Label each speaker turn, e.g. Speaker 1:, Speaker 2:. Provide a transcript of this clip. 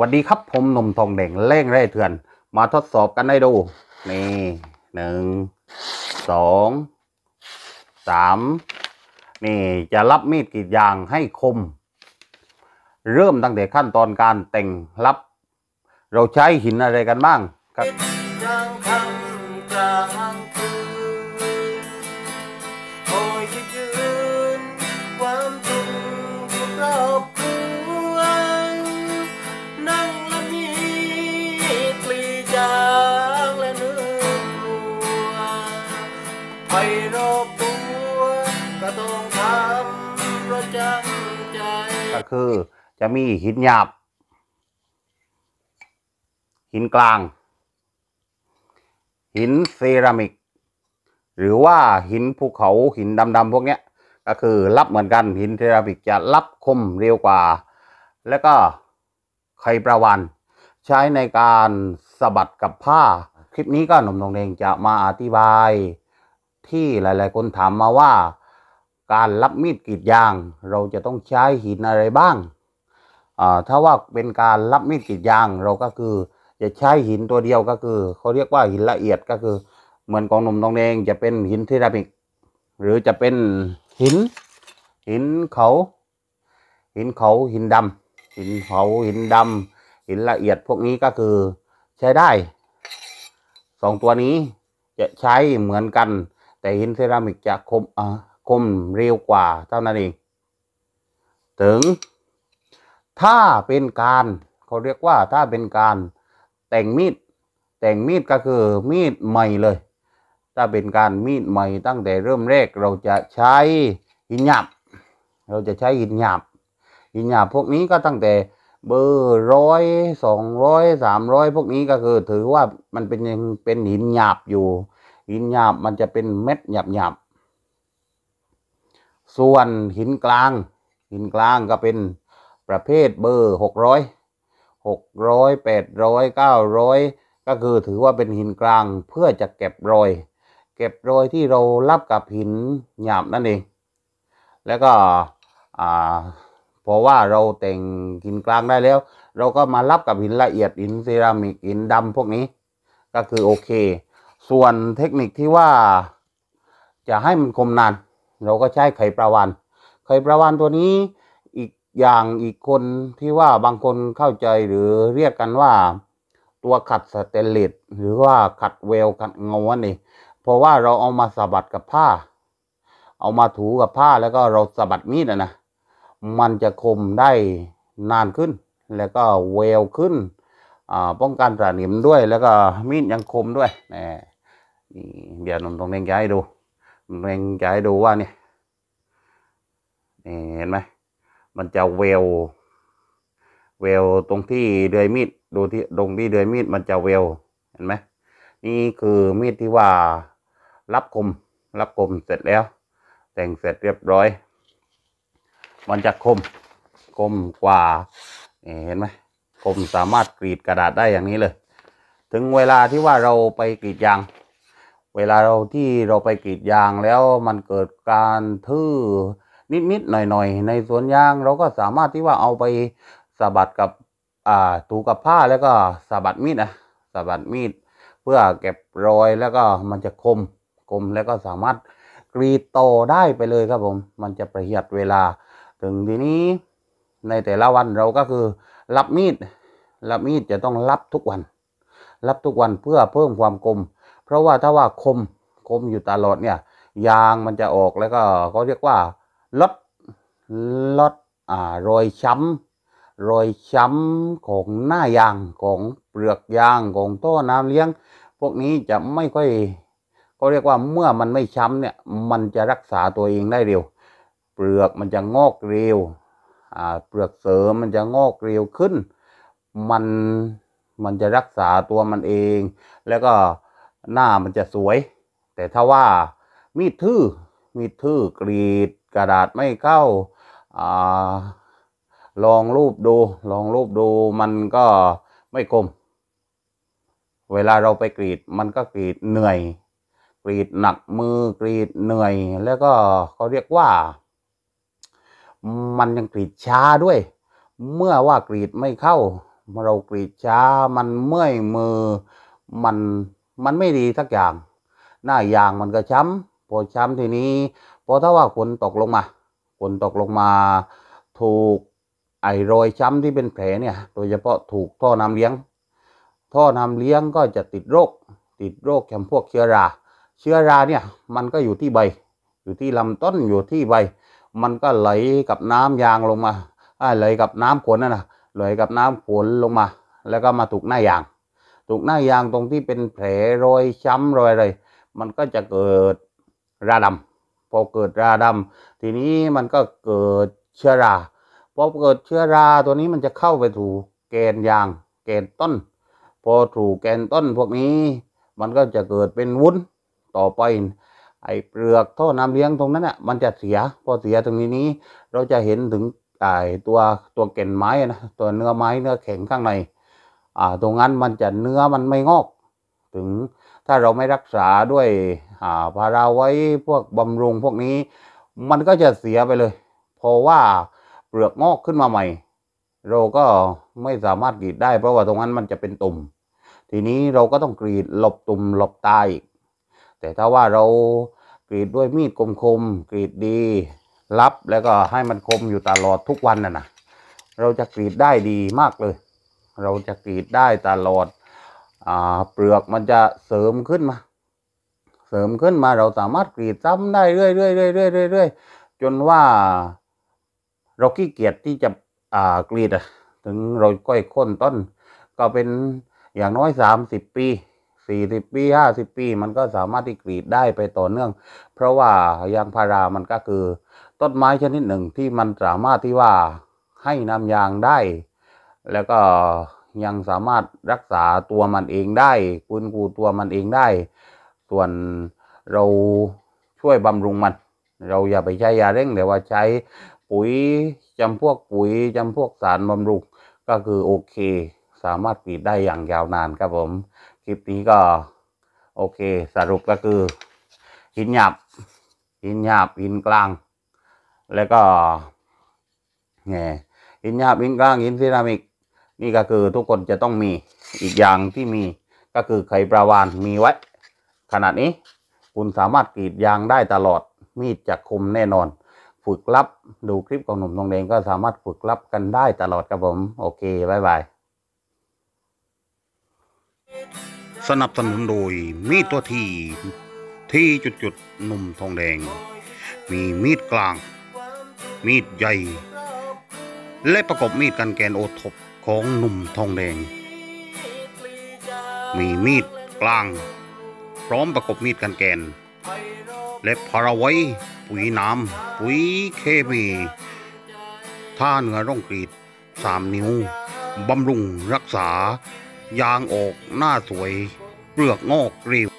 Speaker 1: วัสดีครับ ผมนมทองแดงเล่งแร่เถื่อน มาทดสอบกันได้ดูนี่หนึ่ง สองสาม นี่จะรับมีดกีดยางให้คม เริ่มตั้งแต่ขั้นตอนการแต่งรับ เราใช้หินอะไรกัน บ้างครับจางและเนื้อกัวไปรอบตัวก็ต้องทำประจำใจ ก็คือจะมีหินหยาบ หินกลาง หินเซรามิก หรือว่าหินภูเขาหินดำๆพวกนี้ก็คือรับเหมือนกันหินเซรามิกจะรับคมเร็วกว่า แล้วก็ไขประวันใช้ในการสะบัดกับผ้าคลิปนี้ก็หนุ่มทองแดงจะมาอธิบายที่หลายๆ คนถามมาว่าการรับมีดกรีดยาง เราจะต้องใช้หินอะไรบ้าง ถ้าว่าเป็นการรับมีดกรีดยางเราก็คือจะใช้หินตัวเดียวก็คือเขาเรียกว่าหินละเอียดก็คือเหมือนของหนุ่มทองแดงจะเป็นหินเทรามิก หรือจะเป็นหิน หินเขา หินเขาหินดำหินเขาหินดำหินละเอียดพวกนี้ก็คือใช้ได้สองตัวนี้จะใช้เหมือนกัน แต่หินเซรามิกจะคมคมเร็วกว่าเท่านั้นเองถึง ถ้าเป็นการเขาเรียกว่าถ้าเป็นการแต่งมีดแต่งมีดก็คือมีด ใหม่เลย ถ้าเป็นการมีดใหม่ตั้งแต่เริ่มแรกเราจะใช้หินหยาบเราจะใช้หินหยาบหินหยาบพวกนี้ก็ตั้งแต่เบอร์ร้อยสองร้อยสามร้อยพวกนี้ก็คือถือว่ามันเป็นยังเป็นหินหยาบอยู่ หินหยาบมันจะเป็นเม็ดหยาบหยาบส่วนหินกลาง หินกลางก็เป็นประเภทเบอร์หกร้อยหกร้อยแปดร้อยเก้าร้อยก็คือถือว่าเป็นหินกลางเพื่อจะเก็บรอย เก็บรอยที่เรารับกับหินหยาบนั่นเอง แล้วก็อ่าเพราะว่าเราแต่งกินกลางได้แล้ว เราก็มารับกับหินละเอียด หินเซรามิกหินดำพวกนี้ ก็คือโอเค ส่วนเทคนิคที่ว่าจะให้มันคมนาน เราก็ใช้ไขประวันไขประวันตัวนี้อีกอย่างอีกคนที่ว่าบางคนเข้าใจหรือเรียกกันว่า ตัวขัดสเตนเลสหรือว่าขัดเวลขัดงวนี่ เพราะว่าเราเอามาสะบัดกับผ้า เอามาถูกับผ้าแล้วก็เราสะบัดมีดนะนะมันจะคมได้นานขึ้นแล้วก็เวลขึ้นป้องกันสนิมด้วยแล้วก็มีดยังคมด้วยนี่เดี๋ยว่มตรงเร่งย้ายดูเร่งย้ายดูว่าเนี่ยเห็นไหมมันจะเวลเวลตรงที่เดือยมีดดูที่ตรงที่เดือยมีดมันจะเวลเห็นไหมนี่คือมีดที่ว่ารับคมรับคมเสร็จแล้วแต่งเสร็จเรียบร้อยมันจะคมคมกว่าเห็นไหมคมสามารถกรีดกระดาษได้อย่างนี้เลย ถึงเวลาที่ว่าเราไปกรีดยาง เวลาเราที่เราไปกรีดยางแล้วมันเกิดการทื่อ นิดๆหน่อยๆ ในสวนยางเราก็สามารถที่ว่าเอาไปสะบัดกับอ่าถูกับผ้าแล้วก็สะบัดมีดนะสะบัดมีด เพื่อเก็บรอยแล้วก็มันจะคมคมแล้วก็สามารถกรีดโตได้ไปเลยครับผม มันจะประหยัดเวลาถึงทีนี้ในแต่ละวันเราก็คือรับมีดรับมีดจะต้องรับทุกวันรับทุกวันเพื่อเพิ่มความคมเพราะว่าถ้าว่าคมคมอยู่ตลอดเนี่ย ยางมันจะออกแล้วก็เขาเรียกว่าลดลดอ่ารอยช้ำรอยช้ำของหน้ายางของเปลือกยางของต้นน้ำเลี้ยง พวกนี้จะไม่ค่อยก็เรียกว่าเมื่อมันไม่ช้ำเนี่ยมันจะรักษาตัวเองได้เร็วเปลือกมันจะงอกเร็วเปลือกเสริมมันจะงอกเร็วขึ้น มัน มันจะรักษาตัวมันเอง แล้วก็หน้ามันจะสวย แต่ถ้าว่ามีดทื่อ มีดทื่อกรีด กระดาษไม่เข้าอลองรูปดู ลองรูปดูมันก็ไม่คม เวลาเราไปกรีดมันก็กรีดเหนื่อย กรีดหนักมือ กรีดเหนื่อย แล้วก็เขาเรียกว่ามันยังกรีดช้าด้วย เมื่อว่ากรีดไม่เข้าเรากรีดช้ามันเมื่อยมือมันมันไม่ดีสักอย่าง หน้ายางมันก็ช้ำพอช้ำทีนี้พอถ้าว่าฝนตกลงมาฝนตกลงมาถูกไอรอยช้ำที่เป็นแผลเนี่ยโดยเฉพาะถูกท่อน้ำเลี้ยงท่อน้ำเลี้ยงก็จะติดโรค ติดโรคแคมพวกเชื้อรา เชื้อราเนี่ยมันก็อยู่ที่ใบ อยู่ที่ลำต้นอยู่ที่ใบมันก็ไหลกับน้ำยางลงมา ไหลกับน้ำฝนนั่นนะไหลกับน้ำฝนลงมา แล้วก็มาถูกหน้ายาง ถูกหน้ายางตรงที่เป็นแผลรอยช้ำรอยอะไร มันก็จะเกิดราดำ พอเกิดราดำ ทีนี้มันก็เกิดเชื้อรา พอเกิดเชื้อราตัวนี้มันจะเข้าไปถูกแกนยาง แกนต้น พอถูกแกนต้นพวกนี้ มันก็จะเกิดเป็นวุ้นต่อไปไอ้เปลือกท่อน้ำเลี้ยงตรงนั้นอ่ะมันจะเสียพอเสียตรงนี้นี้เราจะเห็นถึงไอ้ตัวตัวเก่นไม้นะตัวเนื้อไม้เนื้อแข็งข้างในอ่าตรงนั้นมันจะเนื้อมันไม่งอก ถึงถ้าเราไม่รักษาด้วยอ่าพาราไว้พวกบำรุงพวกนี้มันก็จะเสียไปเลยเพราะว่าเปลือกงอกขึ้นมาใหม่ เราก็ไม่สามารถกรีดได้ เพราะว่าตรงนั้นมันจะเป็นตุ่ม ทีนี้เราก็ต้องกรีดหลบตุ่มหลบตาอีกแต่ถ้าว่าเรากรีดด้วยมีดคมๆ กรีดดีรับแล้วก็ให้มันคมอยู่ตลอดทุกวันน่ะนะเราจะกรีดได้ดีมากเลย เราจะกรีดได้ตลอด อ่า เปลือกมันจะเสริมขึ้นมา เสริมขึ้นมาเราสามารถกรีดซ้ำได้เรื่อยๆเรื่อยๆเรื่อยๆจนว่า เราขี้เกียจที่จะอ่ากรีดอะถึงเราก้อยค้นต้น ก็เป็นอย่างน้อยสามสิบปีสี่สิบปีห้าสิบปีมันก็สามารถที่กรีดได้ไปต่อเนื่อง เพราะว่ายางพารามันก็คือต้นไม้ชนิดหนึ่งที่มันสามารถที่ว่าให้น้ำยางได้แล้วก็ยังสามารถรักษาตัวมันเองได้คุณกูตัวมันเองได้ ส่วนเราช่วยบำรุงมัน เราอย่าไปใช้ยาเร่งแต่ว่าใช้ปุ๋ยจำพวกปุ๋ยจำพวกสารบำรุงก็คือโอเค สามารถกรีดได้อย่างยาวนานครับผมคลิปนี้ก็โอเคสรุปก็คือ หินหยาบหินหยาบหินกลาง แล้วก็เนี่ยหินหยาบหินกลางหินเซรามิก นี่ก็คือทุกคนจะต้องมีอีกอย่างที่มีก็คือไขประวานมีไว้ขนาดนี้คุณสามารถกรีดยางได้ตลอดมีดจะคมแน่นอน ฝึกลับดูคลิปของหนุ่มตรงเดงก็สามารถฝึกลับกันได้ตลอดครับผมโอเคบ๊ายบายสนับสนุนโดยมีดตัวที ที่จุดจุดนุ่มทองแดง มีมีดกลาง มีดใหญ่ และประกอบมีดกันแกนโอทบของหนุ่มทองแดง มีมีดกลาง พร้อมประกอบมีดกันแกน และพาราไว้ปุ๋ยน้ำปุ๋ยเคมีท่าเหนือร่องกรีดสามนิ้ว บำรุงรักษายางออกหน้าสวยเปลือกงอกรีว